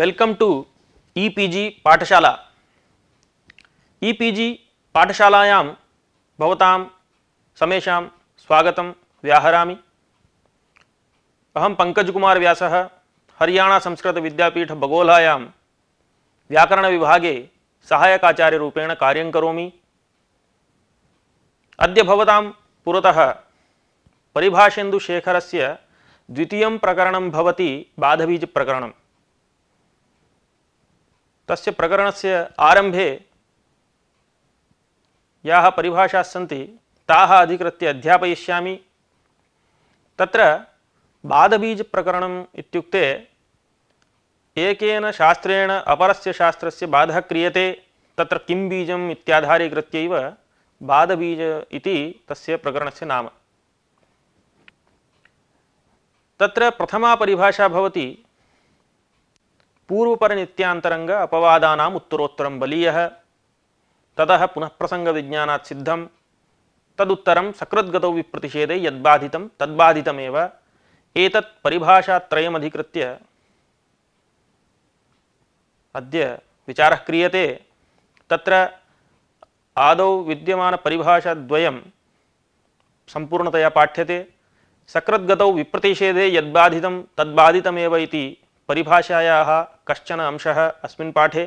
welcome to ePG Pathshala ePG पाठशालायां भवतां समेषां स्वागतं व्याहरामि अहं पंकज कुमार व्यासः हरियाणा संस्कृत विद्यापीठ बगोलायां व्याकरण विभागे सहायक आचार्य रूपेण कार्यं करोमि अद्य भवतां पुरतः परिभाषेन्दु शेखरस्य द्वितीयं प्रकरणं भवति बाधबीज प्रकरणं तस्य प्रकरणस्य आरम्भे याः परिभाषास्सन्ति ताः अधिकृत्य अध्यापयिष्यामि तत्र बाधबीजप्रकरणम् इत्युक्ते एकेन शास्त्रेण अपरस्य शास्त्रस्य बाधः क्रियते तत्र किं बीजम् इत्याधारीकृत्यैव बादबीज इति तस्य प्रकरणस्य नाम तत्र प्रथमा परिभाषा भवति పూర్వపర నిత్యాంతరంగా అపవాదానాం ఉత్తరోత్తరం బలీయ తద పునఃప్రసంగ విజ్ఞానాత్ సిద్ధం తదుత్తరం సకృద్గతౌ విప్రతిషేధే యద్బాధితం తద్బాధితమేవ ఏతత్ పరిభాషాత్రయమధికృత్య అద్య విచారः క్రియతే తత్ర ఆదౌ విద్యమానపరిభాషాద్వయం సంపూర్ణతయా పాఠ్యతే సకృద్గతౌ విప్రతిషేధే యద్బాధితం తద్బాధితమేవ ఇది परिभाषाया कश्चन अंश अस्ठे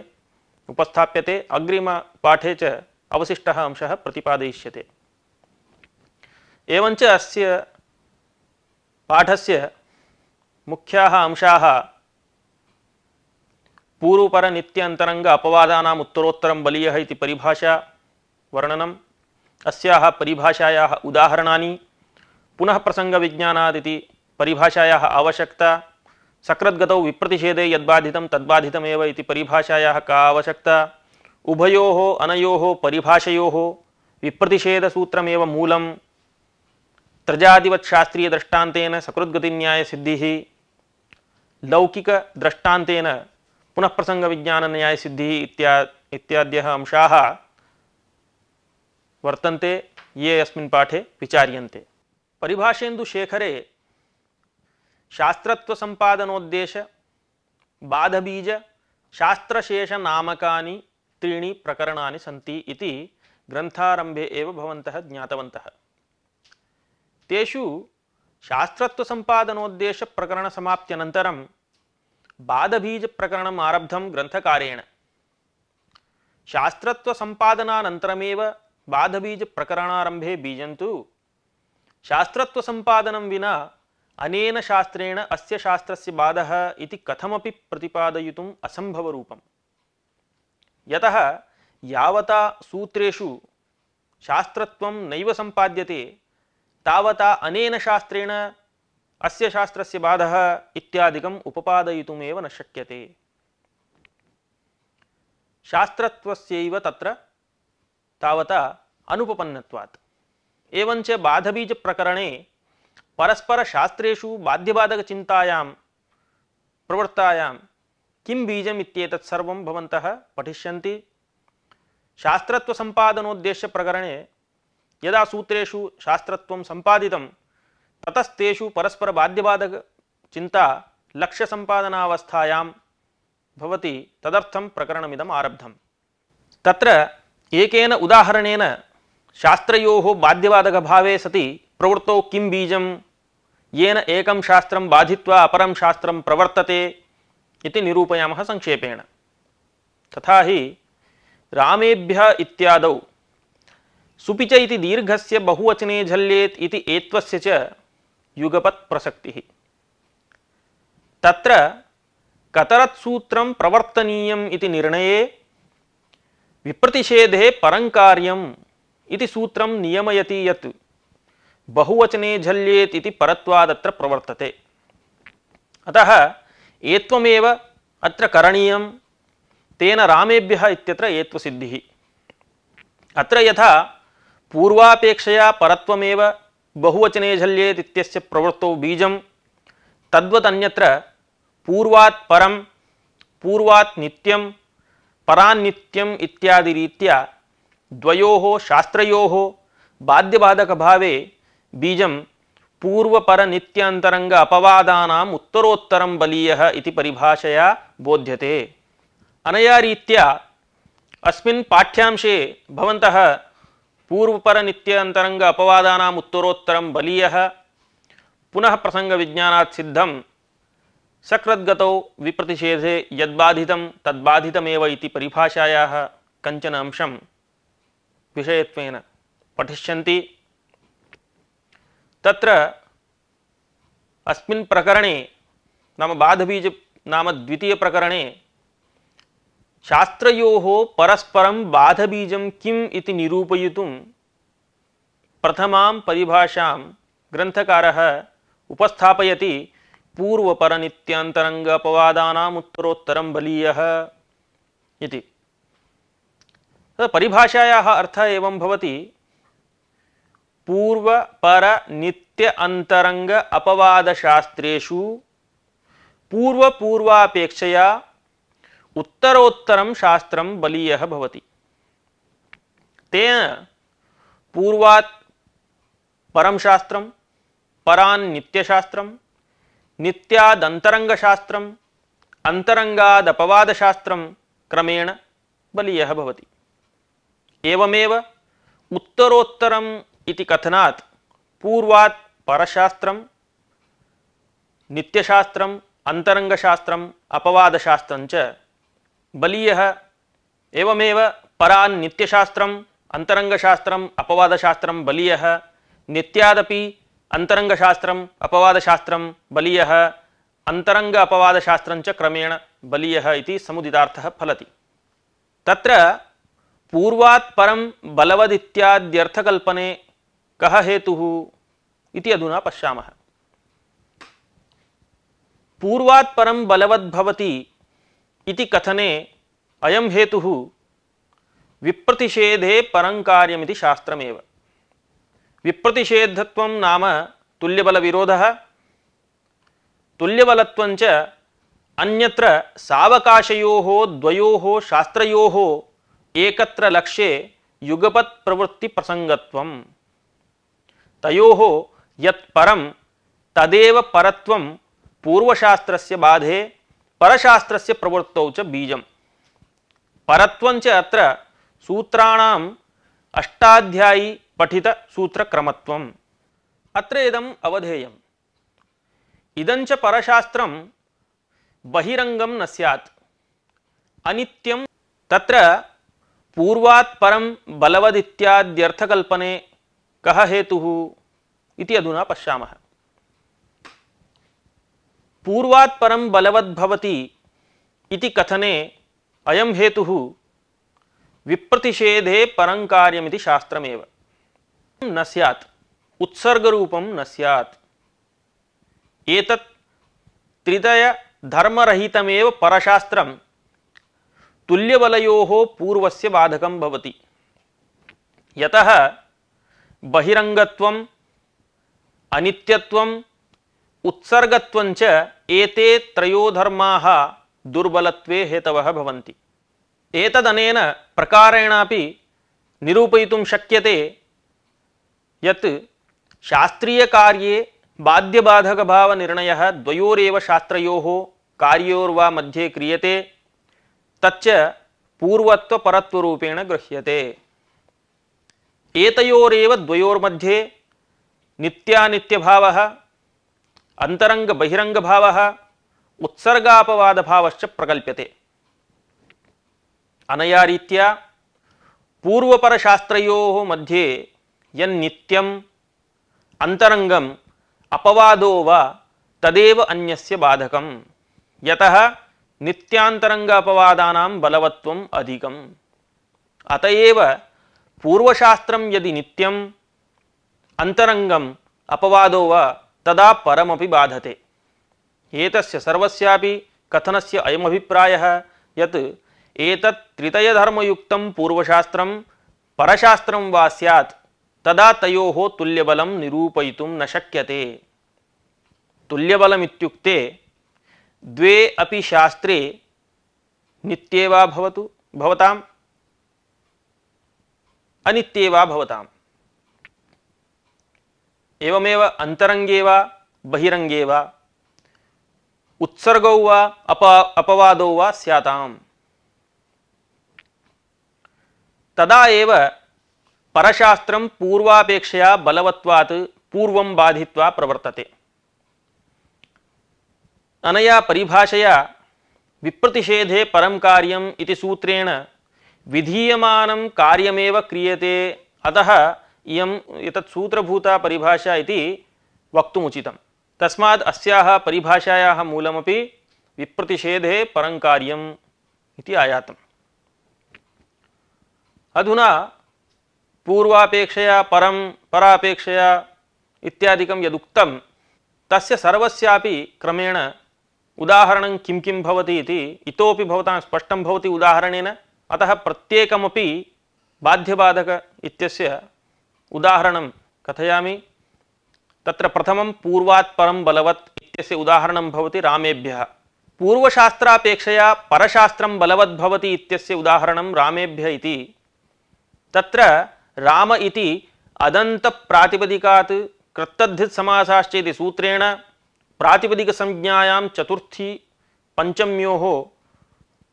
उपस्थाप्य अग्रिम पाठे च अवशिष्टः अंशः प्रतिपादयिष्यते एवञ्च अस्य पाठस्य मुख्याः अंशाः पूर्वपरनित्यन्तरङ्ग अपवादानाम् उत्तरोत्तरं बलीयः इति परिभाषा वर्णनम् अस्याः परिभाषायाः उदाहरणानि पुनः प्रसङ्गविज्ञानादिति परिभाषायाः आवश्यकता सकृद्गतौ विप्रतिषेधे यदाधित तद्बाधित परिभाषाया का आवश्यकता उभयोः अनयोः परिभाषयोः विप्रतिषेधसूत्रमेव मूलं त्रजादिवत्शास्त्रीयदृष्टान्तेन लौकिक लौकिकदृष्टान्तेन पुनः प्रसंग प्रसङ्गविज्ञानन्यायसिद्धिः सिद्धि इत्याद्यः अंशा वर्तन्ते ये अस्मिन् पाठे विचार्यन्ते शेखरे शास्त्रत्व संपादनोद्देश बाध बीज शास्त्रशेष नामकानि त्रीणि प्रकरणानि इति ग्रंथारंभे एव तु ज्ञातवन्तः तेषु शास्त्रत्व संपादनोद्देश प्रकरण समाप्त्यनन्तरं बाधबीज प्रकरणम् आरब्धं ग्रन्थकारेण शास्त्रत्व संपादनानन्तरमेव बाधबीज प्रकरणारंभे बीजंतु तु शास्त्रत्व संपादनं विना अनेन शास्त्रेण अस्य शास्त्रस्य बाधः इति कथमपि प्रतिपादयितुम् असम्भवरूपम् यतः यावता सूत्रेषु शास्त्रत्वं नैव सम्पाद्यते तावता अनेन शास्त्रेण अस्य शास्त्रस्य बाधः इत्यादिकम् उपपादयितुमेव न शक्यते शास्त्रत्वस्यैव तत्र तावता अनुपपन्नत्वात् एवञ्च बाधबीजप्रकरणे परस्पर परस्परशास्त्रेषु चिंतायां प्रवृत्तायां किं बीजम् इत्येतत् सर्वं भवन्तः पठिष्यन्ति शास्त्रत्वसम्पादनोद्देश्यप्रकरणे यदा सूत्रेषु शास्त्रत्वं सम्पादितं ततस्तेषु लक्ष्य संपादनावस्थायां भवति तदर्थं प्रकरणमिदं आरब्धम् तत्र एकेन उदाहरणेन शास्त्रयोः बाध्यबाधकभावे सति प्रवृत्तौ किं बीजं येन एकं शास्त्रं बाधित्वा अपरं शास्त्रं प्रवर्तते इति निरूपयामः संक्षेपेण तथा हि रामेभ्य इत्यादौ सुपिच इति दीर्घस्य बहुवचने झल्येत इति एत्वस्य च युगपत् प्रसक्तिः तत्र कतरत्सूत्रं प्रवर्तनीयम् इति निर्णये विप्रतिषेधे परङ्कार्यम् इति सूत्रं नियमयति यत् बहुवचने झल्येत इति परत्वादत्र प्रवर्तते अतः एत्वमेव अत्र करणीयं तेन रामेभ्यः इत्यत्र एत्वसिद्धिः अत्र यथा पूर्वापेक्षया परत्वमेव बहुवचने झल्येत इत्यस्य प्रवृत्तौ बीजं तद्वत् अन्यत्र पूर्वात् परं पूर्वात् नित्यं परान्नित्यम् इत्यादिरीत्या द्वयोः शास्त्रयोः बाध्यबाधकभावे बीज पूर्वपर नित्यांतरंग अपवादा उत्तरोत्तर बलीय परिभाषया बोध्यते अनया रीत अस्ठ्यांशे पूर्वपर नित्यांतरंग अपवादा उत्तरोत्तर बलीय पुनः प्रसंग विज्ञात सिद्धम सकदगत विप्रतिषेधे यदाधि तद्बाधितमें परिभाषाया कंचन अंश विषय पठिष्य तत्र अस्मिन् प्रकरणे नाम बाधबीज नाम द्वितीय प्रकरणे शास्त्रयोः परस्परं बाधबीजं किम् इति निरूपयितुं प्रथमां परिभाषां ग्रन्थकारः उपस्थापयति पूर्वपरनित्यान्तरङ्ग अपवादानाम् उत्तरोत्तरं बलीयः इति परिभाषायाः अर्थः एवं भवति पूर्व पर नित्य अंतरंग अपवाद शास्त्रेषु पूर्व पूर्वापेक्षया उत्तरोत्तरम शास्त्रं बलीय भवति तेन पूर्वात् परं शास्त्रं परान् नित्यशास्त्रं अपवाद अन्तरङ्गादपवादशास्त्रं क्रमेण बलीय भवति एवमेव उत्तरोत्तरं इति कथनात् पूर्वात् परशास्त्रम नित्यशास्त्रम अंतरंगशास्त्रम अपवादशास्त्रम च बलीयः एवमेव परान् नित्यशास्त्रम अंतरंगशास्त्रम अपवादशास्त्रम बलीयः नित्यादपि अंतरंगशास्त्रम अपवादशास्त्रम बलीयः अंतरंग अपवादशास्त्रं क्रमेण बलीयः इति समुदितार्थः फलति तत्र पूर्वात् परं बलवदित्याद्यर्थकल्पने कः हेतुः इति अधुना पश्यामः पूर्वात् परं कथने अयं हेतुः विप्रतिषेधे परं कार्यमिति शास्त्रमेव विप्रतिषेधत्वं नाम तुल्यबलविरोधः तुल्यबलत्वञ्च अन्यत्र सावकाशयोः द्वयोः शास्त्रयोः एकत्र लक्ष्ये युगपत् प्रवृत्तिप्रसङ्गत्वम् तयो यम परं तदेव परत्वं पूर्वशास्त्रस्य बाधे परशास्त्र प्रवृत्तौ च बीज परत्वञ्च अत्र सूत्राणाम् अष्टाध्यायी पठितसूत्रक्रमत्वम् अत्र इदम् अवधेय इदंच परशास्त्र बहिरङ्गं न सैत् अनित्यं तत्र पूर्वात् परं कह हेतु इति अधुना पश्या पूर्वात् परं इति कथने अयम हेतु विप्रतिषेधे परं कार्यमिति शास्त्रमेव न स्यात् उत्सर्गरूपं न स्यात् एतत् त्रितयधर्मरहितमेव परशास्त्रं तुल्यबलयोः पूर्वस्य बाधकं भवति बहिरंगत्व अनित्यत्व उत्सर्गत्व एते त्रयो धर्माः दुर्बलत्वे हेतवः भवन्ति एतदनेन प्रकारेणापि निरूपयितुं शक्यते यत् शास्त्रीयकार्ये बाध्यबाधकभावनिर्णयः द्वयोरेव शास्त्रयोः कार्योर्वा मध्ये क्रियते तच्च पूर्वत्वपरत्वरूपेण गृह्यते एतयोरेव द्वयोर्मध्ये नित्यानित्यभावः अन्तरङ्गबहिरङ्गभावः उत्सर्गापवादभावश्च प्रकल्प्यते अनया रीत्या पूर्वपरशास्त्रयोः मध्ये यन्नित्यम् अन्तरङ्गम् अपवादो वा तदेव अन्यस्य बाधकं यतः नित्यान्तरङ्ग अपवादानां बलवत्वम् अधिकम् अत एव पूर्वशास्त्र यदि नित्यम् अन्तरङ्गम् अपवादो वा तदा परमपि बाधते एतस्य सर्वस्यापि कथनस्य अयमभिप्रायः यत् एतत् त्रितयधर्मयुक्तं पूर्वशास्त्रं परशास्त्रं वा स्यात् तदा तयोः तुल्यबलं निरूपयितुं न शक्यते तुल्यबलमित्युक्ते द्वे अपि शास्त्रे नित्ये वा भवतु भवतां अनित्यवा भवताम एवमेव अंतरंगे वा बहिरंगे वा उत्सर्गौ वा अप अपवादौ वा स्याताम तदा एव परशास्त्रं पूर्वापेक्षया बलवत्वात् पूर्वं बाधित्वा प्रवर्तते अनया परिभाषया विप्रतिषेधे परं कार्यम् इति सूत्रेण विधीयमानं कार्यमेव क्रियते अतः इयम् एतत् सूत्रभूता परिभाषा इति वक्तुमुचितं तस्मात् अस्याः परिभाषायाः मूलमपि विप्रतिषेधे परं कार्यम् इति अधुना पूर्वापेक्षया परं परापेक्षया इत्यादिकं यदुक्तं तस्य सर्वस्यापि क्रमेण उदाहरण किं किं भवति इतोपि भवतां स्पष्टं भवति उदाहरणेन अतः प्रत्येकमपि बाध्यबाधक इत्यस्य उदाहरणं कथयामि तत्र पूर्वात्म पूर्वात् परं बलवत् इत्यस्य उदाहरणं भवति रामेभ्यः पूर्वशास्त्रापेक्षया परशास्त्रं बलवद्भवति इत्यस्य उदाहरणं रामेभ्य इति सूत्रेण प्रातिपदिकसंज्ञायां चतुर्थी पञ्चम्योः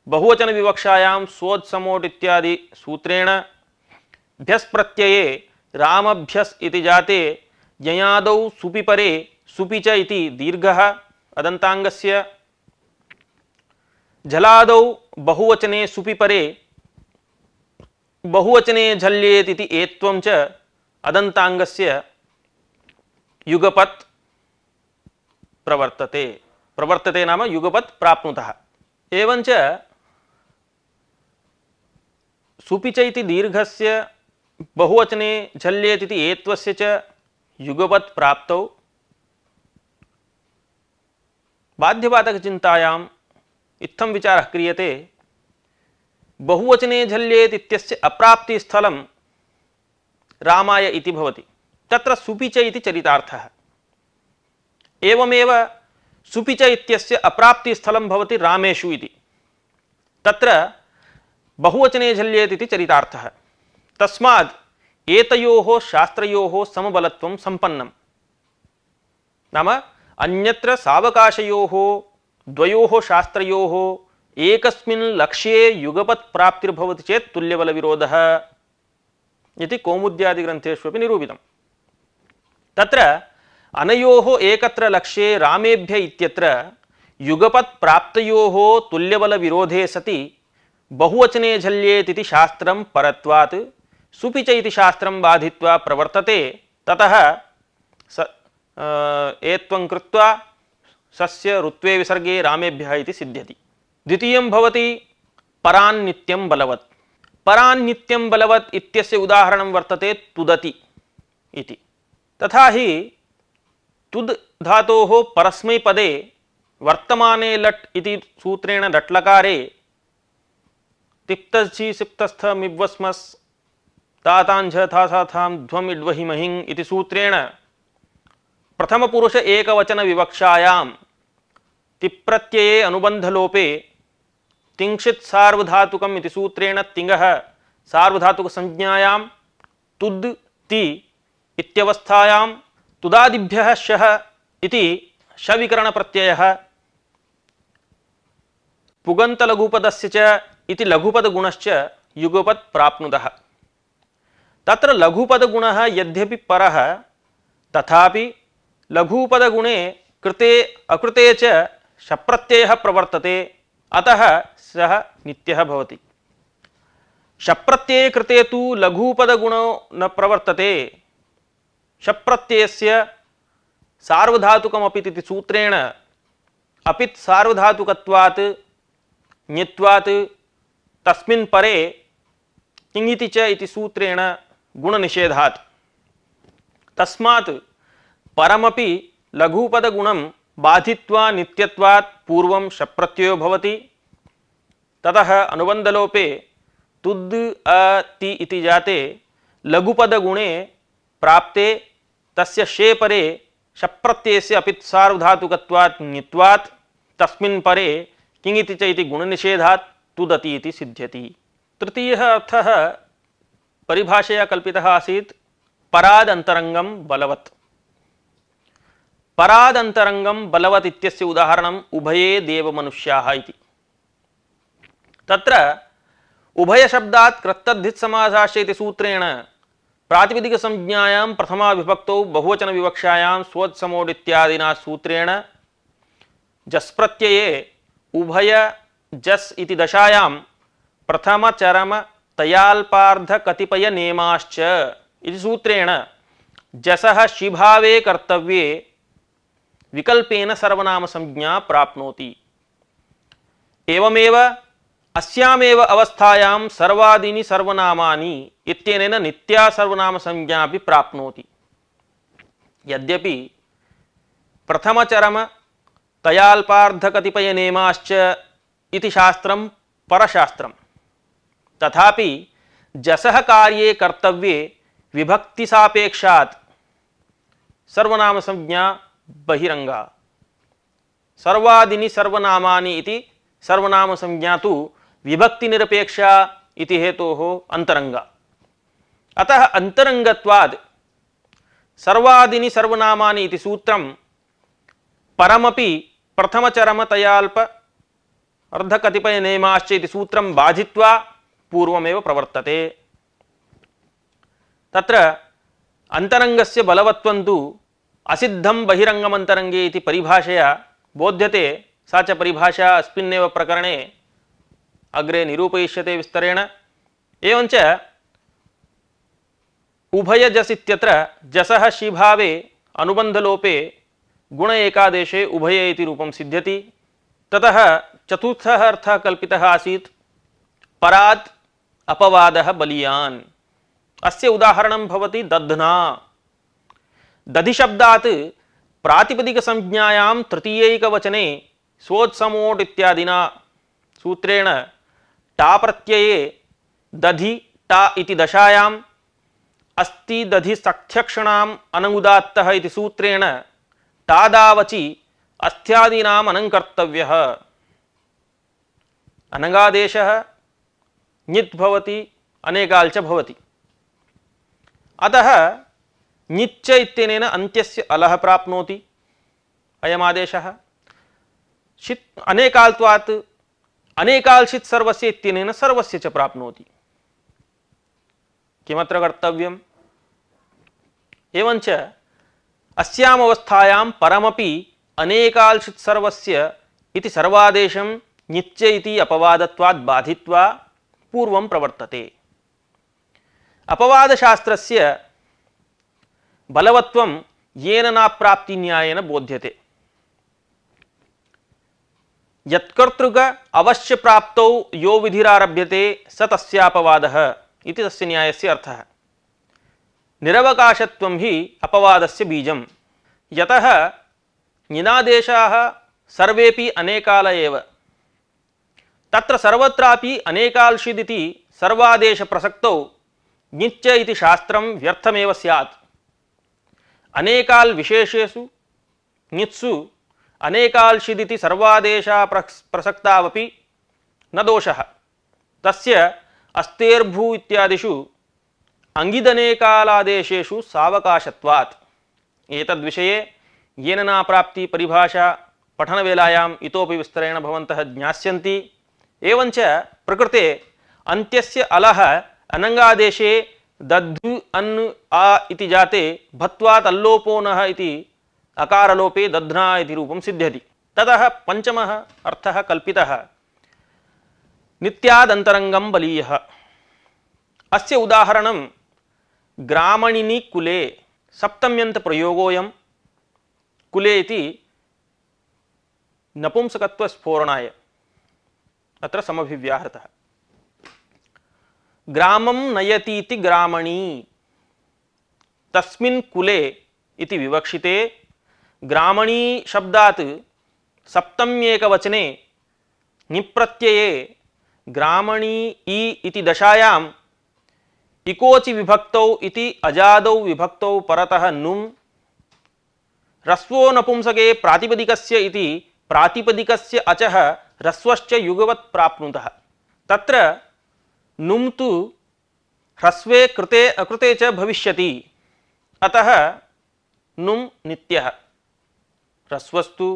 बहुवचन विवक्षायां सोद समोट इत्यादि सूत्रेण भ्यस प्रत्यये रामभ्यस इति जाते ययादौ सुपि परे सुपि च इति दीर्घः अदन्ताङ्गस्य झलादौ बहुवचने सुपि परे बहुवचने झल्येत इति एत्वं च अदन्ताङ्गस्य युगपत् प्रवर्तते प्रवर्तते नाम युगपत् प्राप्नुतः एवञ्च सुपिच दीर्घ इति दीर्घस्य बहुवचने झल्येत इति एत्वस्य च युगवत् प्राप्तौ बाध्यवादकचिन्तायाम् इत्थं क्रियते बहुवचने झल्येत इत्यस्य अप्राप्तिस्थलं रामाय इति भवति तत्र सुपिच इति चरितार्थः एवमेव सुपिच इत्यस्य भवति रामेषु इति तत्र बहुवचने झल्येत इति चरितार्थः तस्माद् एतयोः शास्त्रयोः समबलत्वं सम्पन्नं नाम अन्यत्र सावकाशयोः द्वयोः शास्त्रयोः एकस्मिन् लक्ष्ये युगपत् प्राप्तिर्भवति चेत् तुल्यबलविरोधः इति कौमुद्यादिग्रन्थेषु अपि निरूपितं तत्र अनयोः एकत्र लक्ष्ये रामेभ्य इत्यत्र युगपत् प्राप्तयोः तुल्यबलविरोधे सति बहुवचने झल्येति शास्त्र परत्वात् सुपिच इति शास्त्रं बाधित्वा प्रवर्तते ततः स एत्वं कृत्वा सस्य ऋत्वे विसर्गे रामेभ्यः इति सिद्ध्यति द्वितीयं भवति परान्नित्यं बलवत् परान्नित्यं बलवत् इत्यस्य उदाहरणं वर्तते तुदति इति तथा हि तुद् धातोः परस्मैपदे वर्तमाने लट् इति सूत्रेण लट्लकारे तिप्तस्झि सिप्तस्थ मिवस्मस् तातांझ थासाथाम ध्वम इड्वहि महिं इति सूत्रेण प्रथम पुरुष एकवचन विवक्षायाम तिप्रत्यये अनुबंधलोपे तिंक्षित सार्वधातुकम इति सूत्रेण तिंगः सार्वधातुक संज्ञायाम तुद ति इत्यवस्थायाम तुदादिभ्यः शः इति शविकरण प्रत्ययः पुगंत लघुपदस्य च इति लघुपदगुणश्च युगपत् प्राप्नुतः तत्र लघुपदगुणः यद्यपि परः तथापि लघुपदगुणे कृते अकृते च शप्रत्ययः प्रवर्तते अतः सः नित्यः भवति शप्रत्यये कृते तु लघुपदगुणो न प्रवर्तते शप्रत्ययस्य सार्वधातुकमपि इति सूत्रेण अपित् सार्वधातुकत्वात् ञत्वात् तस्मिन् परे किङिति च इति सूत्रेण गुणनिषेधात् तस्मात् परमपि लघुपदगुणं बाधित्वा नित्यत्वात् पूर्वं शप्रत्ययो भवति ततः अनुबन्धलोपे तुद् अ इति जाते लघुपदगुणे प्राप्ते तस्य शे परे शप्रत्ययस्य अपि सार्वधातुकत्वात् ङित्वात् तस्मिन् परे किङिति च इति गुणनिषेधात् तुदती इति सिद्ध्यति तृतीयः अर्थः परिभाषया कल्पितः आसीत् परादन्तरङ्गं बलवत् परादन्तरङ्गं बलवत् इत्यस्य उदाहरणम् उभये देवमनुष्याः इति तत्र उभयशब्दात् कृत्तद्धित्समासाश्य इति सूत्रेण प्रातिपदिकसंज्ञायां प्रथमाविभक्तौ बहुवचनविवक्षायां स्वोत्समोडित्यादिना सूत्रेण जस्प्रत्यये उभय जस् इति दशायां प्रथमचरम तयाल्पार्धकतिपयनियमाश्च इति सूत्रेण जसः शिभावे कर्तव्ये विकल्पेन सर्वनामसंज्ञा प्राप्नोति एवमेव अस्यामेव अवस्थायां सर्वादीनि सर्वनामानि इत्यनेन नित्या सर्वनामसंज्ञा अपि प्राप्नोति यद्यपि प्रथमचरम तयाल्पार्धकतिपयनियमाश्च इति शास्त्रम परशास्त्रम तथापि जसह कार्ये कर्तव्ये विभक्ति सापेक्षात सर्वनाम संज्ञा बहिरंगा सर्वादिनी सर्वनामानि इति सर्वनाम संज्ञा तो विभक्ति निरपेक्षा इति हेतु तो अंतरंगा अतः अंतरंगत्वाद सर्वादिनी सर्वनामानि इति सूत्रम परमपि प्रथमचरमतयाल्प अर्धकतिपयनियमाश्च इति सूत्रं बाधित्वा पूर्वमेव प्रवर्तते तत्र अन्तरङ्गस्य बलवत्वं तु असिद्धं बहिरङ्गमन्तरङ्गे इति परिभाषया बोध्यते सा च परिभाषा अस्मिन्नेव प्रकरणे अग्रे निरूपयिष्यते विस्तरेण एवञ्च उभयजस् इत्यत्र जसः शीभावे अनुबन्धलोपे गुण एकादेशे उभये इति रूपं सिद्ध्यति ततः चतुर्थ अर्थ कल आसीत् परात् अपवादः बलियान् अस्य उदाहरणं भवति दध्ना दधिशब्दात् प्रातिपदिकसंज्ञायां तृतीयैकवचने सोत्समोट् इत्यादिना सूत्रेण टा प्रत्यये दधि टा इति दशायाम् अस्ति दधि सख्यक्षणाम् अनङ्गुदात्तः इति सूत्रेण टादावचि अस्त्यादीनाम् अनङ्कर्तव्यः अनगादेश ञित्भवति अतः ञिच्च इत्यनेन अन्त्यस्य अलः प्राप्नोति अयमादेशः षित् अनेकाल्त्वात् अनेकाल्षित् सर्वस्य इत्यनेन सर्वस्य च प्राप्नोति किमत्र सर्वादेशं नित्य इति अपवादत्वात् बाधित्वा पूर्वं प्रवर्तते अपवादशास्त्रस्य बलवत्वं येन नाप्राप्तिन्यायेन बोध्यते यत्कर्तृक अवश्य प्राप्तौ यो विधिरारभ्यते स तस्यापवादः इति तस्य न्यायस्य अर्थः निरवकाशत्वं हि अपवादस्य बीजं यतः निनादेशाः सर्वेपि अनेकाल एव तत्र सर्वत्रापि अनेकाल्षिदिति सर्वादेशप्रसक्तौ ञिच्च इति शास्त्रं व्यर्थमेव स्यात् अनेकाल् विशेषेषु ञित्सु अनेकाल्षिदिति सर्वादेशा प्रसक्तावपि न दोषः तस्य अस्तेर्भू इत्यादिषु अंगिदनेकालादेशेषु सावकाशत्वात् एतद्विषये येन नाप्राप्ति परिभाषा पठनवेलायाम् इतोपि विस्तरेण भवन्तः ज्ञास्यन्ति एवं प्रकृते अंत्यस्य अलः अनङ्गादेशे दद्धु अन् आ इति जाते भत्वात् अल्लोपोनः इति अकारलोपे दध्ना इति रूपं सिद्ध्यति ततः पञ्चमः अर्थः कल्पितः नित्यादन्तरङ्गं बलीयः अस्य उदाहरणं ग्रामणिनि कुले सप्तम्यन्तप्रयोगोऽयं कुले इति नपुंसकत्वस्फोरणाय अत्र समभिव्याहृतः ग्रामं नयतीति ग्रामणी तस्मिन् कुले इति विवक्षिते ग्रामणी शब्दात् सप्तम्येकवचने निप्रत्यये ग्रामणी ई इति दशायाम् इकोचि विभक्तौ इति अजादौ विभक्तौ परतः नुम् रस्वो नपुंसके प्रातिपदिकस्य इति प्रातिपदिकस्य अचः ह्रस्वश्च युगवत् प्राप्नुतः तत्र नुम् तु ह्रस्वे कृते अकृते च भविष्यति अतः नुम् नित्यः ह्रस्वस्तु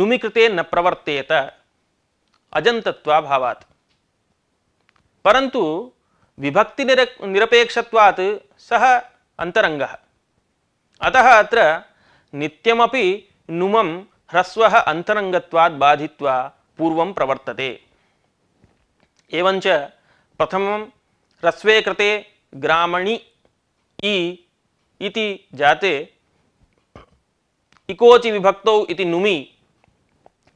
नुमि कृते न प्रवर्तेत अजन्तत्वाभावात् परन्तु विभक्तिनिर निरपेक्ष सः अन्तरङ्गः अतः अत्र नित्यमपि नुमं ह्रस्वः अन्तरङ्गत्वात् बाधित्वा पूर्व प्रवर्तते एवञ्च प्रथमं ह्रस्वे कृते ग्रामणि इति जाते इकोचि विभक्तौ इति नुमि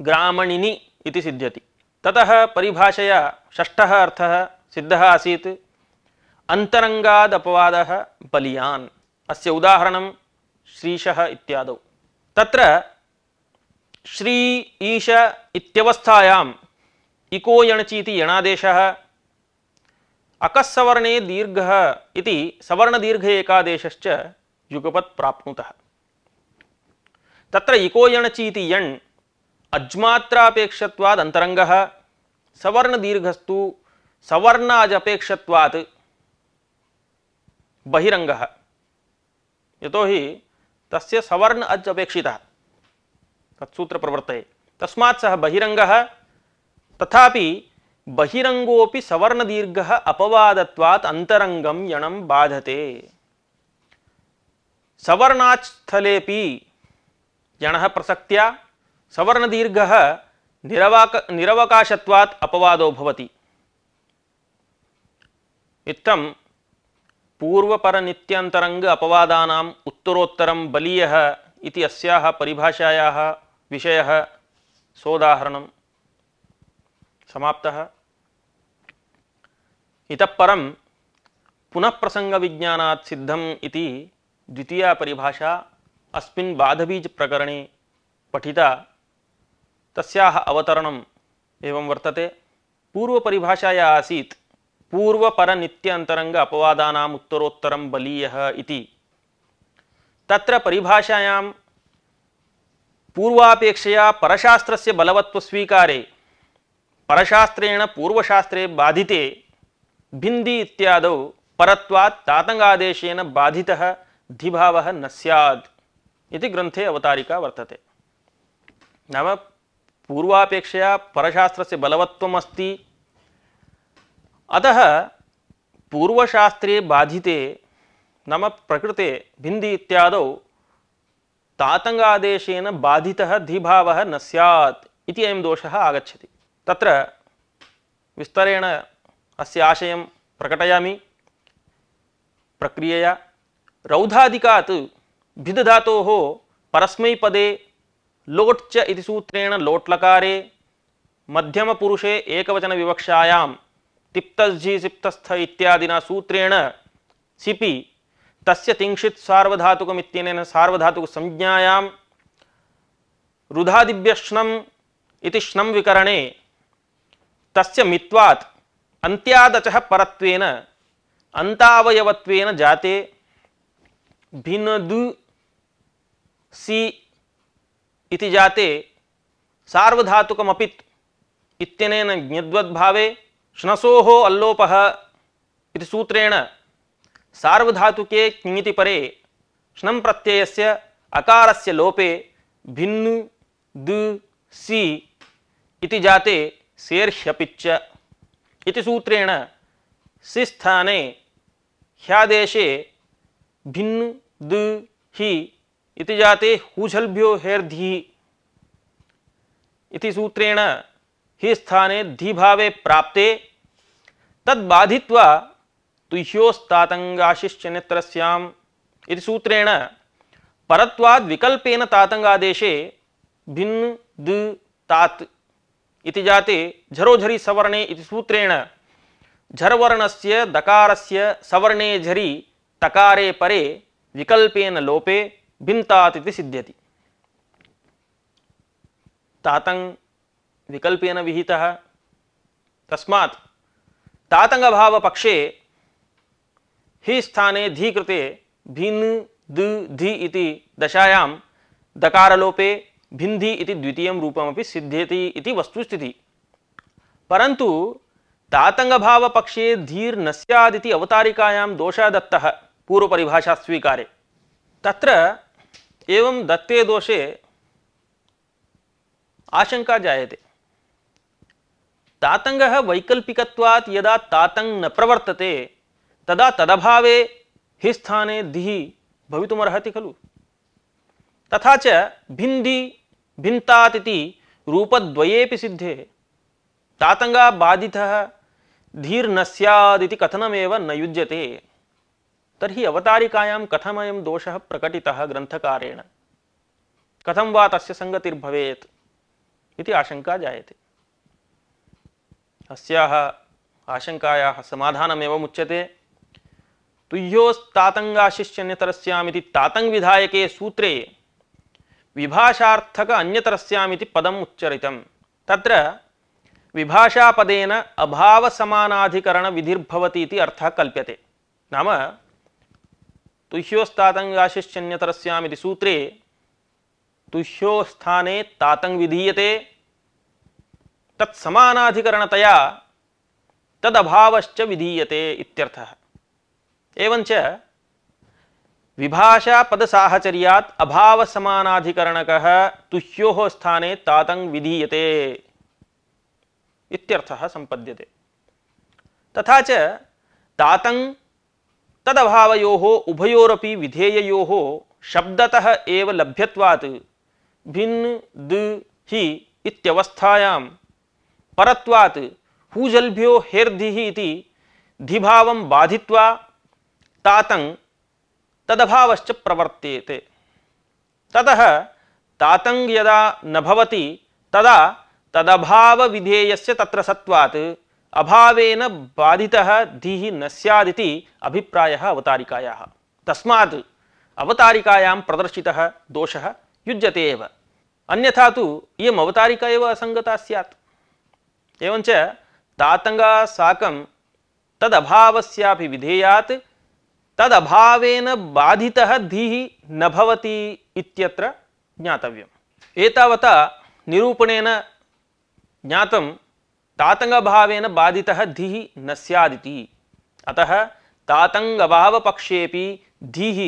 ग्रामणिनि इति सिद्ध्यति ततः परिभाषया षष्ठः अर्थः सिद्धः आसीत् अन्तरङ्गादपवादः बलियान् अस्य उदाहरणं श्रीशः इत्यादौ तत्र श्री ईश इत्यवस्थायाम इको यणचीति यणादेश यणादेशः अकस्सवर्णे दीर्घः इति दीर्घ एकादेश युगपत् प्राप्त तत्र इको यणचीति यण यण् अज्मात्रापेक्षत्वाद् अन्तरङ्गः सवर्णदीर्घस्तु सवर्णाजपेक्षत्वात् यतो हि तस्य सवर्ण अज अपेक्षितः तत्सूत्र प्रवर्तये तस्मात् सः बहिरङ्गः तथापि बहिरङ्गोऽपि सवर्णदीर्घः अपवादत्वात् अन्तरङ्गं यणं बाधते सवर्णात् स्थलेपि यणः प्रसक्त्या सवर्णदीर्घः निरवाक निरवकाशत्वात् अपवादो भवति इत्थं पूर्वपरनित्यन्तरङ्ग अपवादानाम् उत्तरोत्तरं बलीयः इति अस्याः परिभाषायाः विषय सोदाहरणं समाप्तः पुनः प्रसंग विज्ञा इति द्वितीया परिभाषा अस्मिन् बाधबीजप्रकरणे पठिता तस्याः अवतरण एवं वर्तते पूर्वपरिभाषा आसीत् पूर्वपरनित्यन्तरङ्ग अपवादानाम् उत्तरोत्तरं बलीयः बलीय तत्र परिभाषायां पूर्वापेक्षया से बलवत्वस्वीकारे परशास्त्रेण पूर्वशास्त्रे बाधिते भिंदी इत्याद परत्वात् तातङ्गादेशेन बाधितः न स्यात् इति ग्रन्थे अवतारिका वर्तते नाम पूर्वापेक्षया परशास्त्र से अस्ति अतः पूर्वशास्त्रे बाधिते नाम प्रकृते भिंदी इत्याद तातङ्गादेशेन बाधितः धीभावः न सैत दोष आगछति दोषः आगच्छति तत्र विस्तरेण अस्य आशयं प्रकटयामि प्रक्रियया रौधादिकात् भिदधातोः परस्मैपदे लोट् च इति सूत्रेण लोट्लकारे मध्यमपुरुषे एकवचनविवक्षायां तिप्तस्झि सिप्तस्थ इत्यादिना सूत्रेण सिपि तस्य तिंशित सार्वधातुक इत्यनेन सार्वधातुक संज्ञायां रुधादिव्यश्नम इति श्नम विकरणे तस्य मित्वात् अंत्यादचः परत्वेन अंतावयवत्वेन जाते भिनदु सी इति जाते सार्वधातुकमपित् इत्यनेन ज्ञद्वद्भावे श्नसोः अल्लोपः इति सूत्रेण सार्वधातु के किङिति परे श्नम प्रत्ययस्य अकारस्य लोपे भिन्न दु सी इति जाते सेर्ह्यपिच्च इति सूत्रेण सिस्थाने ह्यादेशे भिन्न दु ही इति जाते हुझल्भ्यो हेर्धी इति सूत्रेण ही स्थाने धी भावे प्राप्ते तद बाधित्वा तुह्योस्तातंगाशिश्च नेत्रस्याम इति सूत्रेण परत्वाद् विकल्पेन तातंगादेशे भिन्न द तात् इति जाते झरो झरोझरी सवर्णे इति सूत्रेण झरवर्णस्य दकारस्य सवर्णे झरी तकारे परे विकल्पेन लोपे भिन्तात् इति सिद्ध्यति तातंग विकल्पेन विहितः तस्मात् तातंग भाव पक्षे हि स्थाने धीकृते भिन् दु धि इति दशायां दकारलोपे भिन्धि इति द्वितीयं रूपमपि सिद्ध्यति इति वस्तुस्थितिः परन्तु तातङ्गभावपक्षे धीर्न स्यादिति अवतारिकायां दोषः दत्तः पूर्वपरिभाषास्वीकारे तत्र एवं दत्ते दोषे आशंका जायते तातङ्गः वैकल्पिकत्वात् यदा तातङ् न प्रवर्तते तदा तदभावे हि स्थाने दिहि अर्हति खलु तथा च भिन्तात् इति रूपद्वयेपि सिद्धे तातंगा बाधितः धीर न सैदिति कथनमेव न युज्यते तर्हि अवतारिकायां कथमयं दोषः प्रकटितः ग्रंथकारेण कथं वा तस्य सङ्गतिर्भवेत् इति आशंका जायते अस्याः आशंकायाः समाधानमेव समाधानमेवमुच्यते तुय्योस्तातंगाशिष्य तो अन्यतरस्यामिति तातंग विधायके सूत्रे विभाषार्थक अन्यतरस्यामिति पदम उच्चरितम तत्र विभाषापदेन अभावसमानाधिकरण विधिर्भवति इति अर्थः कल्प्यते नाम तुह्योस्तातङ्गाशिश्चन्यतरस्यामिति सूत्रे तुह्योस्थाने तातंग विधीयते तत्समानाधिकरणतया तदभावश्च विधीयते इत्यर्थः एवञ्च विभाषापदसाहचर्यात् अभावसमानाधिकरणकः तुह्योः स्थाने तातङ् विधीयते इत्यर्थः सम्पद्यते तथा च तातङ् तदभावयोः उभयोरपि विधेययोः शब्दतः एव लभ्यत्वात् भिन्न दु हि इत्यवस्थायां परत्वात् हूजल्भ्यो हेर्धिः इति धिभावं बाधित्वा तातं तदभावश्च प्रवर्त्येते ततः तातङ् यदा न भवति तदा तदभावविधेयस्य तत्र सत्वात् अभावेन बाधितः धीः न स्यादिति अभिप्रायः अवतारिकायाः तस्मात् अवतारिकायां प्रदर्शितः दोषः युज्यते एव अन्यथा तु इयम् अवतारिका एव असङ्गता स्यात् एवञ्च तातङ्गा तदभावस्यापि विधेयात् तदभावेन बाधितः धीः न भवति इत्यत्र ज्ञातव्यम् एतावता निरूपणेन ज्ञातं तातङ्गभावेन बाधितः धीः न स्यादिति अतः तातङ्गभावपक्षेपि धीः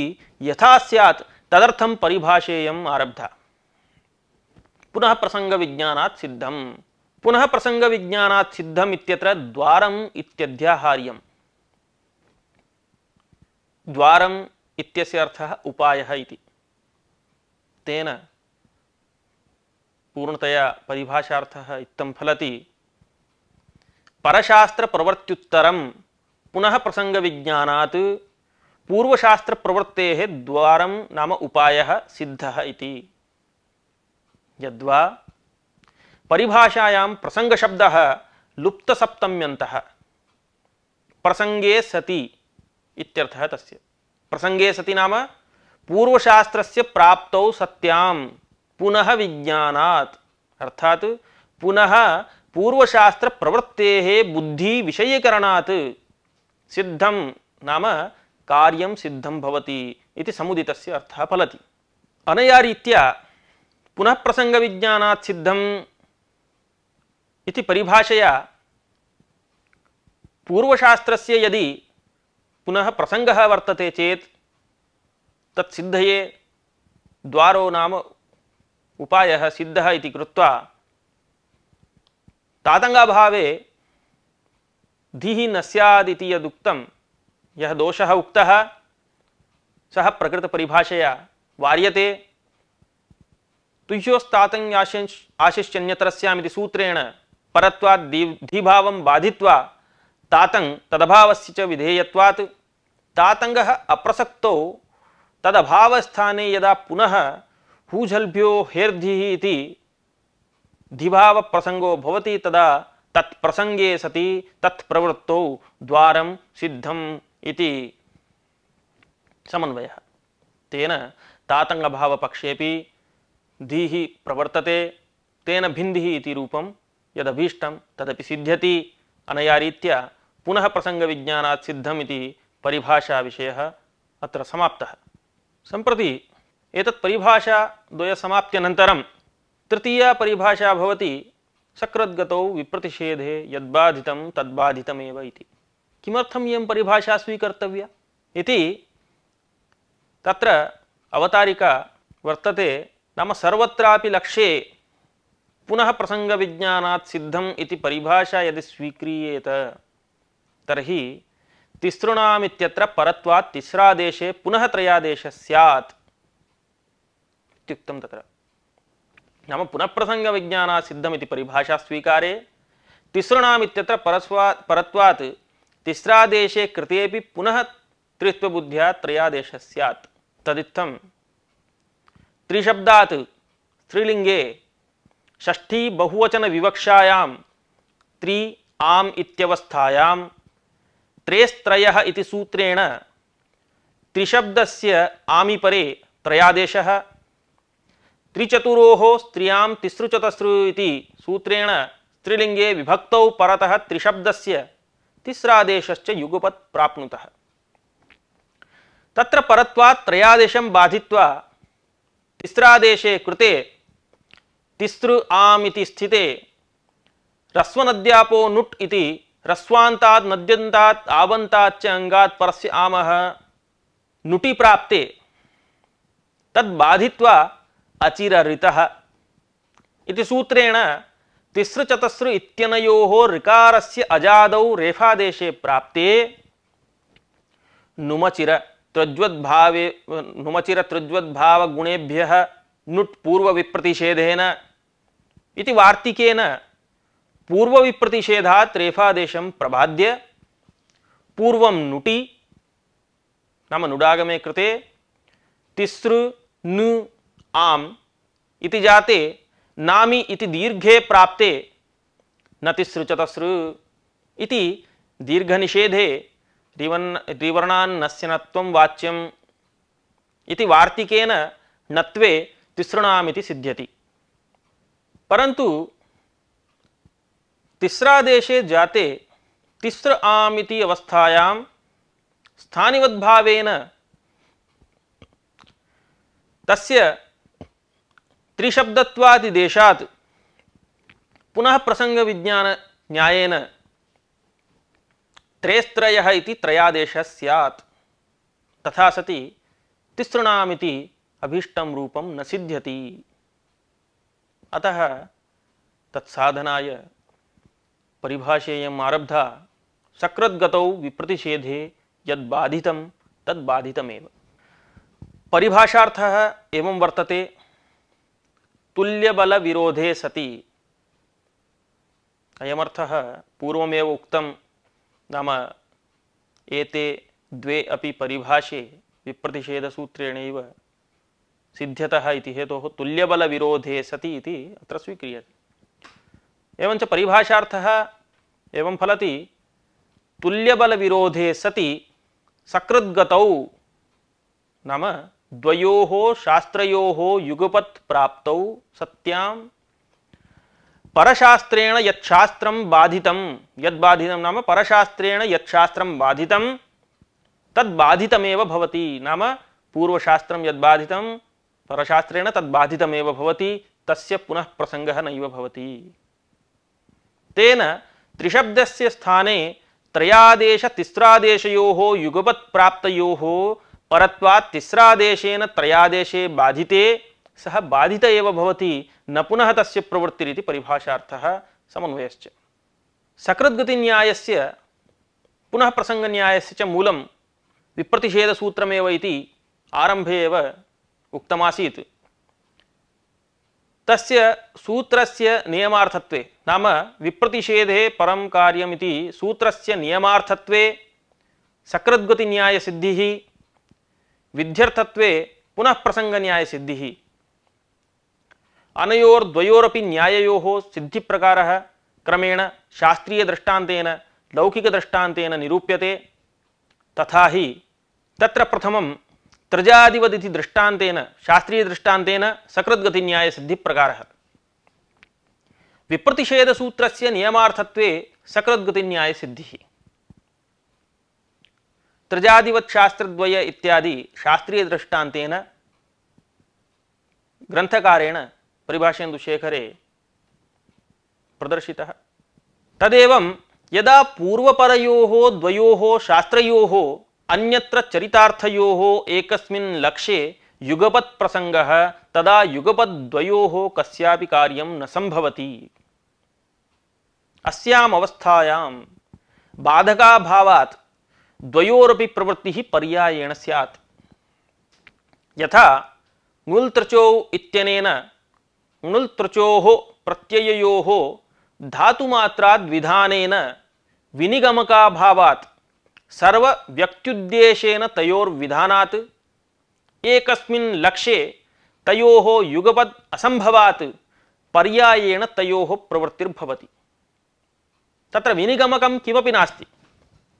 यथा स्यात् तदर्थं परिभाषेयम् आरब्धा पुनः प्रसङ्गविज्ञानात् सिद्धं पुनः प्रसङ्गविज्ञानात् सिद्धम् इत्यत्र द्वारम् इत्यध्याहार्यम् द्वारम् इत्यस्य अर्थः उपायः इति तेन पूर्णतया परिभाषार्थः इत्थं फलति परशास्त्रप्रवृत्त्युत्तरं पुनः प्रसङ्गविज्ञानात् पूर्वशास्त्रप्रवृत्तेः द्वारं नाम उपायः सिद्धः इति यद्वा परिभाषायां प्रसङ्गशब्दः लुप्तसप्तम्यन्तः प्रसङ्गे सति इत्यर्थः तस्य प्रसंगे सति नाम से प्राप्त सत्याम पुनः विज्ञानात् अर्थात पुनः पूर्वशास्त्र प्रवृत्तेः बुद्धि विषयीकरणात् सिद्धं नाम कार्यं सिद्धं भवति इति समुदितस्य अर्थः अनया रीत्या पुनः प्रसङ्गविज्ञानात् सिद्धम् इति परिभाषया पूर्वशास्त्रस्य यदि पुनः प्रसंग वर्तते चेत तत्सिद्धये द्वारो नाम उपाय सिद्ध इति कृत्वा तातङ्गाभावे धीः न स्यादिति यदुक्त यः दोषः उक्तः सः प्रकृतपरिभाषया वार्यते तुह्योस्तातङ्गाशिश् आशिश्चन्यतरस्यामिति सूत्रेण परत्वात् धी भाव बाधित्वा तातङ् तदभावस्य च विधेयत्वात् तातङ्गः अप्रसक्तौ तदभावस्थाने यदा पुनः हूझल्भ्यो हेर्धिः इति धिभावप्रसङ्गो भवति तदा तत्प्रसङ्गे सति तत्प्रवृत्तौ द्वारं सिद्धम् इति समन्वयः तेन तातङ्गभावपक्षेपि धीः प्रवर्तते तेन भिन्दिः इति रूपं यदभीष्टं तदपि सिद्ध्यति अनया रीत्या पुनः प्रसंग प्रसङ्गविज्ञानात् सिद्धमिति विषय अत्र समाप्तः संप्रति एतत् परिभाषा द्वय परिभाषाद्वयसमाप्त्यनन्तरं तृतीया परिभाषा भवति सकृद्गतौ विप्रतिषेधे यद्बाधितं तद्बाधितमेव इति किमर्थम् इयं परिभाषा स्वीकर्तव्या इति तत्र अवतारिका वर्तते नाम सर्वत्रापि लक्ष्ये पुनः प्रसङ्गविज्ञानात् सिद्धम् इति परिभाषा यदि स्वीक्रियेत तर्हि तिसॄणाम् इत्यत्र परत्वात् तिस्रादेशे पुनः त्रयादेशः स्यात् इत्युक्तं तत्र नाम पुनःप्रसङ्गविज्ञानात् सिद्धमिति परिभाषा स्वीकारे तिसॄणाम् इत्यत्र परस्वात् परत्वात् तिस्रादेशे कृतेपि पुनः त्रित्वबुद्ध्या त्रयादेशः स्यात् तदित्थं त्रिशब्दात् स्त्रीलिङ्गे षष्ठी बहुवचनविवक्षायां त्रि आम् इत्यवस्थायां त्रेस्त्रयः इति सूत्रेण त्रिशब्दस्य आमिपरे त्रयादेशः त्रिचतुरोः स्त्रियां तिसृ चतसृ इति सूत्रेण स्त्रीलिङ्गे विभक्तौ परतः त्रिशब्दस्य तिस्रादेशश्च युगपत् प्राप्नुतः त्र परत्वात् त्रयादेशं बाधित्वा तिस्रादेशे कृते तिसृ आम् इति रस्वनद्यापो नुट् इति नद्यंता आवंता च अङ्गात् पर आम नुटि प्राप्ते तद्बाधित्वा अचिरऋतः इति सूत्रेण तिस्र चतस्र इत्यनयोः ऋकारस्य अजादौ रेफादेशे प्राप्ते नुमचिर त्रज्वत भावे नुमचिर त्रज्वत भाव गुणेभ्यः नुट पूर्व विप्रतिषेधेन इति वार्तिकेन पूर्व विप्रतिषेधा रेफादेशं प्रबाद्य पूर्व नुटी नाम नुडागमे कृते तिसृ नु आम इति जाते नामी इति दीर्घे प्राप्ते न तिसृ चतसृ इति दीर्घ निषेधे द्विवर्ण द्विवर्णान्नस्यनत्वं वाच्यम इति वार्तिकेन नत्वे तिसृणामिति सिद्ध्यति परंतु तिस्रा देशे जाते तिस्र आमिति अवस्थायां भावेन तस्य त्रिशब्दत्वादिदेशात् पुनः प्रसंग विज्ञान न्यायेन त्रयस्त्रयः इति त्रयादेशः स्यात् तथा सति तिसृणामिति अभीष्टं रूपं न सिद्ध्यति अतः तत्साधनाय परिभाषेय आरब्ध सकृद्गतौ विप्रतिषेधे यद बाधित तद तद्बाधितमेव परिभाषार्थः एवं वर्तते विरोधे सति अयम पूर्वमेव उक्तं नाम एते द्वे अपि परिभाषे विप्रतिषेध विप्रतिषेधसूत्रेणैव सिद्ध्यतः इति हेतोः विरोधे सति इति अत्र स्वीक्रियते एवं च परिभाषार्थः एवं फलति तुल्यबलविरोधे सति सकृद्गतौ नाम द्वयोः शास्त्रयोः युगपत् प्राप्तौ सत्यां परशास्त्रेण यच्छास्त्रं बाधितं यद्बाधितं नाम परशास्त्रेण यच्छास्त्रं बाधितं तद्बाधितमेव भवति नाम पूर्वशास्त्रं यद्बाधितं परशास्त्रेण तद्बाधितमेव भवति तस्य पुनः प्रसङ्गः नैव भवति तेन त्रिशब्दस्य स्थाने त्रयादेशतिस्रादेशयोः युगपत्प्राप्तयोः परत्वात् तिस्रादेशेन त्रयादेशे बाधिते सः बाधित एव भवति न पुनः तस्य प्रवृत्तिरिति परिभाषार्थः समन्वयश्च सकृद्गतिन्यायस्य पुनः प्रसङ्गन्यायस्य च मूलं विप्रतिषेधसूत्रमेव इति आरम्भे एव उक्तमासीत् तस्य सूत्रस्य नियमार्थत्वे नाम विप्रतिषेधे परम कार्यमिति सूत्रस्य नियमार्थत्वे सकृद्गति न्याय सिद्धिः विध्यर्थत्वे पुनः प्रसंग न्याय सिद्धिः प्रसङ्गन्यायसिद्धिः अनयोर्द्वयोरपि न्याययोः सिद्धि प्रकारः क्रमेण शास्त्रीय लौकिक लौकिकदृष्टान्तेन निरूप्यते तथा हि तत्र प्रथमं त्रजादिवदिति दृष्टान्तेन शास्त्रीयदृष्टान्तेन सकृद्गतिन्यायसिद्धिप्रकारः विप्रतिषेधसूत्रस्य नियमार्थत्वे सकृद्गतिन्यायसिद्धिः त्रजादिवत् शास्त्रद्वय इत्यादि शास्त्रीयदृष्टान्तेन ग्रंथकारेण परिभाषेन्दुशेखरे प्रदर्शितः तदेवं यदा पूर्वपरयोः द्वयोः शास्त्रयोः अन्यत्र चरितार्थयोः एकस्मिन् लक्ष्ये युगपत् प्रसङ्गः तदा युगपद्वयोः कस्यापि कार्यं न सम्भवति अस्याम् अवस्थायां बाधकाभावात् द्वयोरपि प्रवृत्तिः पर्यायेण स्यात् यथा ङुल्त्रचौ इत्यनेन ङुल्त्रचोः प्रत्यययोः धातुमात्राद्विधानेन विनिगमकाभावात् सर्व व्यक्त्युद्देशेन तयोर विधानात् एकस्मिन् लक्ष्ये तयोः युगपद असंभवात् पर्यायेण तयोः प्रवृत्तिर्भवति तत्र विनिगमकं किमपि नास्ति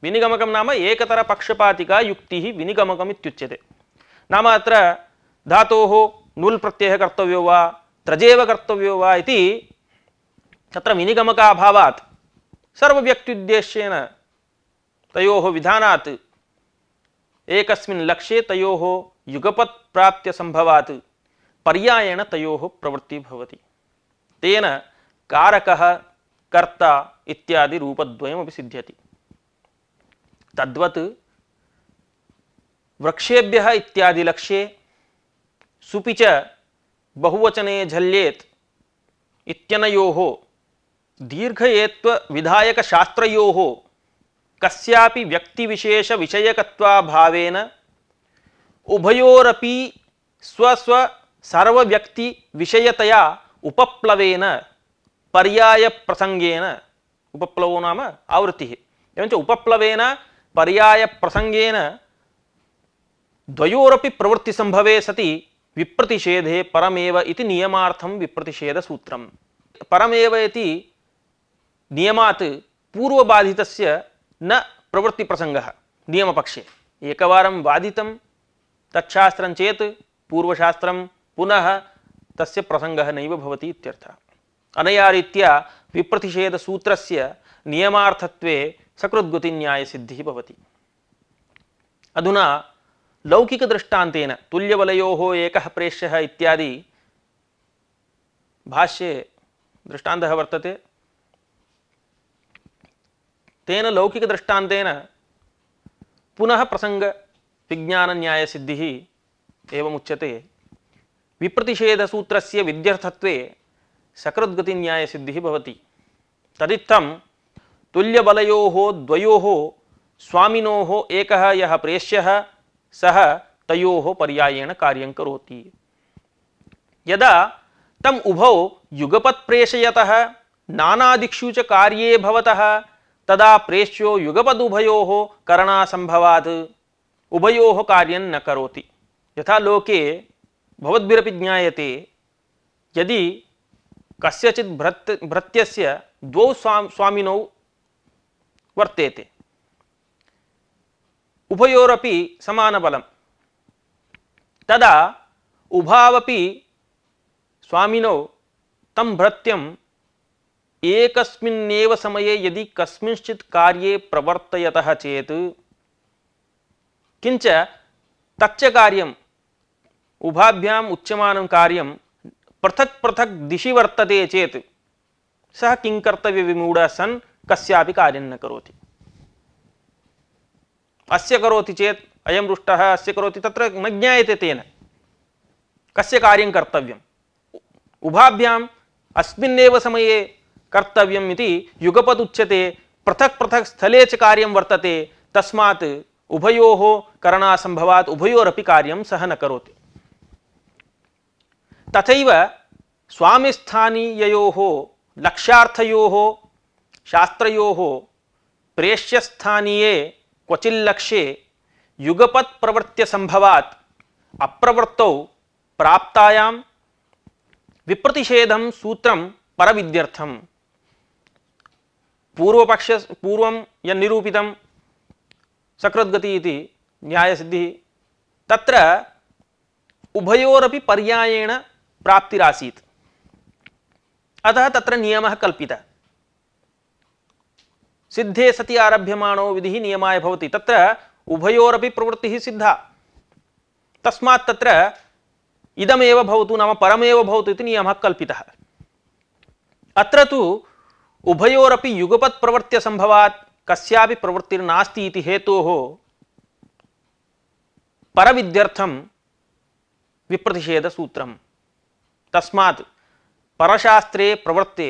विनिगमकं नाम एकतरपक्षपातिका युक्तिः विनिगमकम् इत्युच्यते नाम अत्र धातोः नुल् प्रत्ययः कर्तव्यो वा त्रजेव कर्तव्यो वा इति तत्र विनिगमकाभावात् सर्वव्यक्त्युद्देश्येन तयो विधानात् एकस्मिन् लक्ष्ये तयोः युगपत् प्राप्त्यसम्भवात् पर्यायेण तयोः प्रवृत्तिः भवति तेन कारकः कर्ता इत्यादि रूपद्वयमपि सिद्ध्यति तद्वत् वृक्षेभ्यः इत्यादि लक्ष्ये सुपि च बहुवचने झल्येत् इत्यनयोः दीर्घयेत्व विधायक शास्त्रयोः कस्यापि व्यक्ति विशेष उभयोरपि स्वस्व स्वस्वर्व्यक्ति विषयतया उपप्लवेन पर्याय प्रसंगेन उपप्लवो नाम आवृत्ति एवं उपप्लवेन पर्याय प्रसंगेन द्वयोरपि प्रवृत्ति संभव सति विप्रतिषेधे परमेव इति नियमार्थम विप्रतिषेध सूत्रम परमेव इति नियमात् पूर्वबाधितस्य न प्रवृत्ति प्रवृत्तिप्रसङ्गः नियमपक्षे एक बाधित तत्शास्त्र चेत पूर्वशास्त्र पुनः तस्य प्रसंग नवती अनया रीत विप्रतिषेध सूत्र से नियमार्थत्वे न्याय सिद्धि भवति अधुना लौकिक लौकिकदृष्टान्तेन तुल्यबलयोः एकः प्रेष्यः इत्यादि भाष्ये दृष्टान्तः वर्तते तेन लौकिकदृष्टान्तेन पुनः प्रसंग विज्ञान न्याय सिद्धि एवं उच्यते विप्रतिषेध सूत्रस्य विद्यर्थत्वे सकृद्गति न्याय सिद्धि भवति तदित्थम तुल्यबलयोः द्वयोः स्वामिनोः एकः यः प्रेष्यः सः तयोः पर्यायेण कार्यं करोति यदा तम उभौ युगपत् प्रेषयतः नानादिक्षु च कार्ये भवतः तदा प्रेष्यो युगपदुभयो करणासंभवाद उभयो कार्यं न करोति यथा लोके भवद्भिरपि ज्ञायते यदि कस्यचित् भ्रत् भृत्यस्य द्वौ स्वाम स्वामिनौ वर्तेते उभयोरपि समानबलं तदा उभावपि स्वामिनौ तं भृत्यं एक समय यदि कस्मिंश्चित् कार्ये प्रवर्तयतः चेत किंच तच्च कार्यम् उभाभ्याम् उच्यमानं कार्यं पृथक् पृथक् दिशि वर्तते चेत सह किं विमूढ़ सन् क्या कार्य न करोति अस्य करोति चेत् अयं रुष्टः अस्य करोति तत्र न ज्ञाते तेन कस्य कार्यं कर्तव्यम् उभाभ्याम् अस्मिन्नेव कर्तव्य इति युगपद उच्यते पृथक पृथक स्थले च कार्यम वर्तते तस्मा उभयोः करणासंभवात् उभयोरपि कार्य सह न करोति तथैव स्वामिस्थानीययोः लक्ष्यार्थयोः शास्त्रो प्रेष्यस्थनीय क्वचिल्लक्ष्ये युगपत् प्रवृत्त्यसम्भवात् अप्रवृत्तौ प्राप्तायां विप्रतिषेधम सूत्रम पर विद्यर्थम पूर्वपक्ष पूर्वं यन्निरूपितं सकृद्गति न्याय सिद्धि त्र उभर पर्यायेण प्राप्तिरासी अतः त्र नि कल सिद्धे सति आरभ्यमाणो विधि नियमाय भवति तत्र उभर प्रवृत्ति सिद्धा तस्मात् तत्र इदमेव भवतु नाम परमेव भवतु इति नियमः कल्पितः अत्र तु उभयोरपि युगपत् प्रवृत्त्य संभवात् प्रवृत्तिर्नास्ती प्रवृत्तिर्नास्ति इति हेतोः परविद्यर्थं विप्रतिषेधसूत्रं तस्मात् परशास्त्रे प्रवृत्ते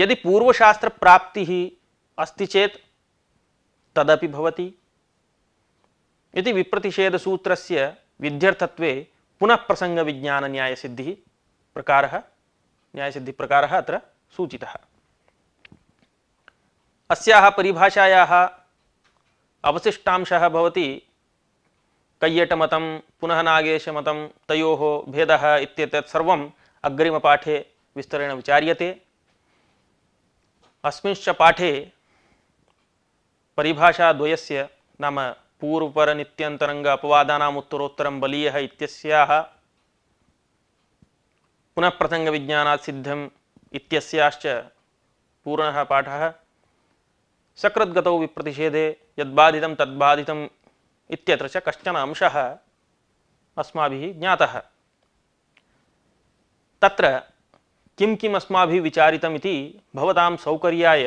यदि प्राप्ति अस्ति चेत् तदपि भवति इति विप्रतिषेधसूत्रस्य विध्यर्थत्वे पुनः प्रसङ्गविज्ञानन्यायसिद्धिः प्रकारः प्रकार अत्र सूचितः अस्याः परिभाषायाः अवशिष्टांशः भवति कैयटमतं पुनः नागेशमतं तयोः भेदः इत्येतत् सर्वम् अग्रिमपाठे विस्तरेण विचार्यते अस्मिंश्च पाठे परिभाषाद्वयस्य नाम पूर्वपरनित्यन्तरङ्ग अपवादानाम् उत्तरोत्तरं बलीयः इत्यस्याः पुनः प्रसङ्गविज्ञानात् सिद्धम् इत्यस्याश्च पूर्णः पाठः सकृद्गतौ विप्रतिषेधे यदाधि तद्बाधित कशन अंश अस्म अंशः अस्माभिः ज्ञातः तत्र किं किम् सौकर्याय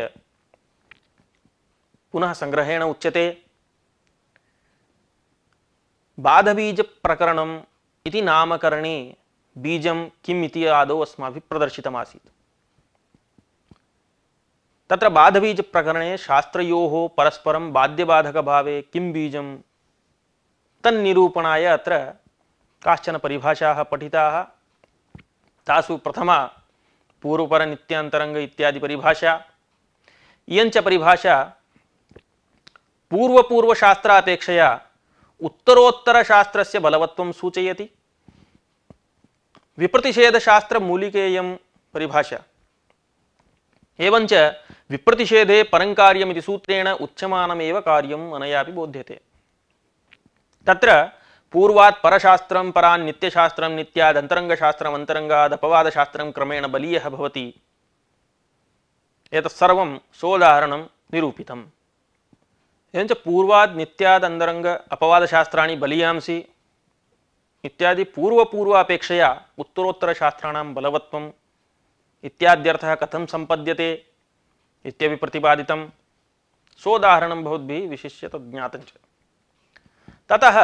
पुनः सङ्ग्रहेण उच्यते बाधबीज इति नामकरणे बीजं किम् इति आदौ अस्माभिः प्रदर्शितमासीत् तत्र शास्त्रो शास्त्रयोः बाध्यबाधक बाध्यबाधकभावे किं बीज तूपणा अत्र काश्चन परिभाषाः पठिता तासु प्रथमा पूर्वपरनित्यान्तरङ्ग इत्यादि परिभाषा इंच परिभाषा पूर्वपूर्वशास्त्रपेक्षाया उत्तरोत्तरशास्त्रस्य बलवत्व सूचयती विप्रतिषेधशास्त्रमूलिकेय परिभाषा एवञ्च विप्रतिषेधे परं कार्यमिति सूत्रेण उच्यमानमेव कार्यम् अनयापि बोध्यते तत्र पूर्वात् परशास्त्रं परान् नित्यशास्त्रं नित्यादन्तरङ्गशास्त्रम् अन्तरङ्गादपवादशास्त्रं क्रमेण बलीयः भवति एतत्सर्वं सोदाहरणं निरूपितम् एवञ्च पूर्वाद् नित्यादन्तरङ्ग अपवादशास्त्राणि बलीयांसि इत्यादि पूर्वपूर्वापेक्षया उत्तरोत्तरशास्त्राणां बलवत्वं इत्याद्यर्थः कथं सम्पद्यते इत्यपि प्रतिपादितं सोदाहरणं भवद्भिः विशिष्य तज्ज्ञातं च ततः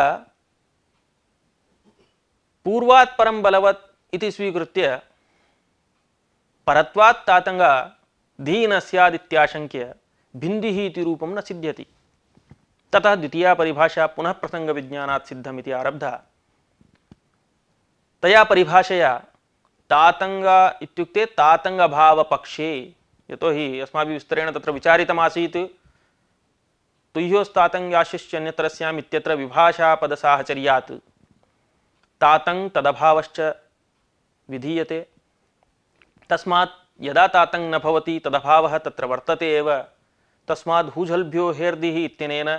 पूर्वात् परं बलवत् इति स्वीकृत्य परत्वात् तातङ्गा धीन सैदित्याशंक्य भिंदी इति रूपं न सिद्ध्यति ततः द्वितीया परिभाषा पुनः प्रसंग विज्ञानात् सिद्धमिति आरब्धा तया परिभाषया तातङ्ग इत्युक्ते तातङ्गभावपक्षे यतोहि अस्माभिः विस्तरेण तत्र विचारितमासीत् तुह्योस्तातङ्गाशिश्चन्यतरस्याम् इत्यत्र विभाषापदसाहचर्यात् तातङ् तदभावश्च विधीयते तस्मात् यदा तातङ् न भवति तदभावः तत्र वर्तते एव तस्मात् हूझल्भ्यो हेर्दिः इत्यनेन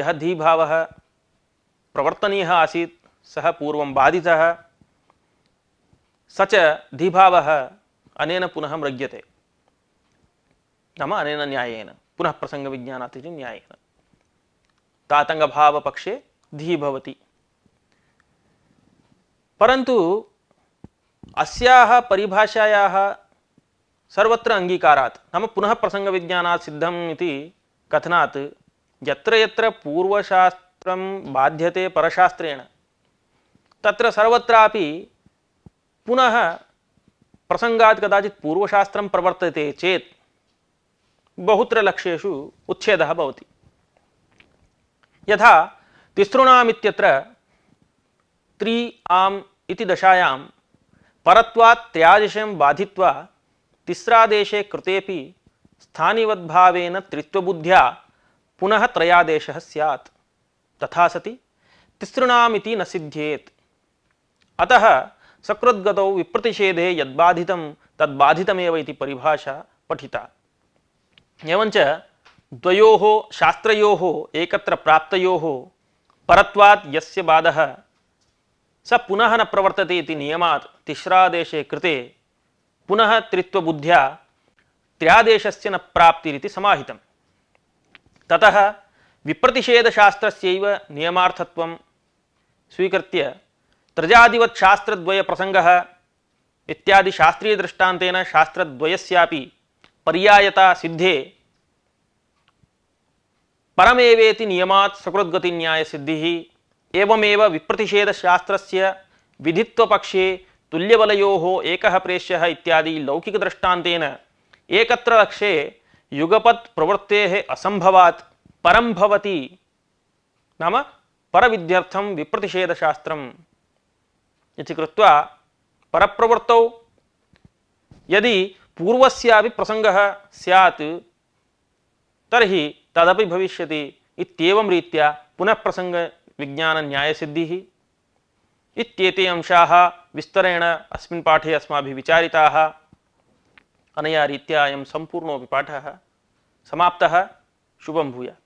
यः धीभावः प्रवर्तनीयः आसीत् सः पूर्वं बाधितः स च धीभावः अनेन पुनः मृग्यते नाम अनेन न्यायेन पुनः प्रसङ्गविज्ञानात् इति न्यायेन तातङ्गभावपक्षे धी भवति परन्तु अस्याः परिभाषायाः सर्वत्र अङ्गीकारात् नाम पुनः प्रसङ्गविज्ञानात् सिद्धम् इति कथनात् यत्र यत्र पूर्वशास्त्रं बाध्यते परशास्त्रेण तत्र सर्वत्रापि पुनः प्रसंगाद कदाचित पूर्वशास्त्रं प्रवर्तते चेत बहुत्र लक्ष्यु उच्छेद यथा तिसृणाम त्रि आम इति दशायां परत्वात् बाधित्वा तिस्रादेशे कृतेपि स्थानिवद्भावेन त्रित्वबुद्ध्या पुनः त्रयादेशः स्यात् तथा सति तिसृणाम न सिद्ध्येत अतः सकृद्गतौ विप्रतिषेधे यद्बाधितं तद्बाधितमेव परिभाषा पठिता एवं द्वयोः शास्त्रयोः एकत्र प्राप्तयोः परत्वात् यस्य बाधः स पुनः न प्रवर्तते इति नियमात् तिस्रादेशे कृते पुनः त्रित्वबुद्ध्या त्र्यादेशस्य न प्राप्तिरिति समाहितं ततः विप्रतिषेधशास्त्रस्यैव नियमार्थत्वं स्वीकृत्य त्रजादिवत शास्त्रद्वय प्रसंग इत्यादि शास्त्रीय दृष्टांतेन शास्त्रद्वयस्यापि पर्यायता सिद्धे परमेवेति नियमात् सकृद्गति न्याय सकृद्गतिन्यायसिद्धिः एवमेव विप्रतिषेध शास्त्रस्य विधित्वपक्षे तुल्यबलयोः एकः प्रेष्यः इत्यादि लौकिक दृष्टांतेन एकत्र लक्षे युगपत् प्रवृत्तेः असंभवात् परं भवति नाम परविद्यर्थं विप्रतिषेधशास्त्रम् इति कृत्वा परप्रवृत्तौ यदि पूर्व प्रसंग सैत् तरी तदपि भविष्यति इत्येवं रीत्या पुनः प्रसङ्गविज्ञानन्यायसिद्धिः इत्येते अंशाः विस्तरेण अस्मिन् पाठे अस्माभिः विचारिताः अनया रीत्या अयं सम्पूर्णोऽपि पाठः समाप्तः शुभं भूया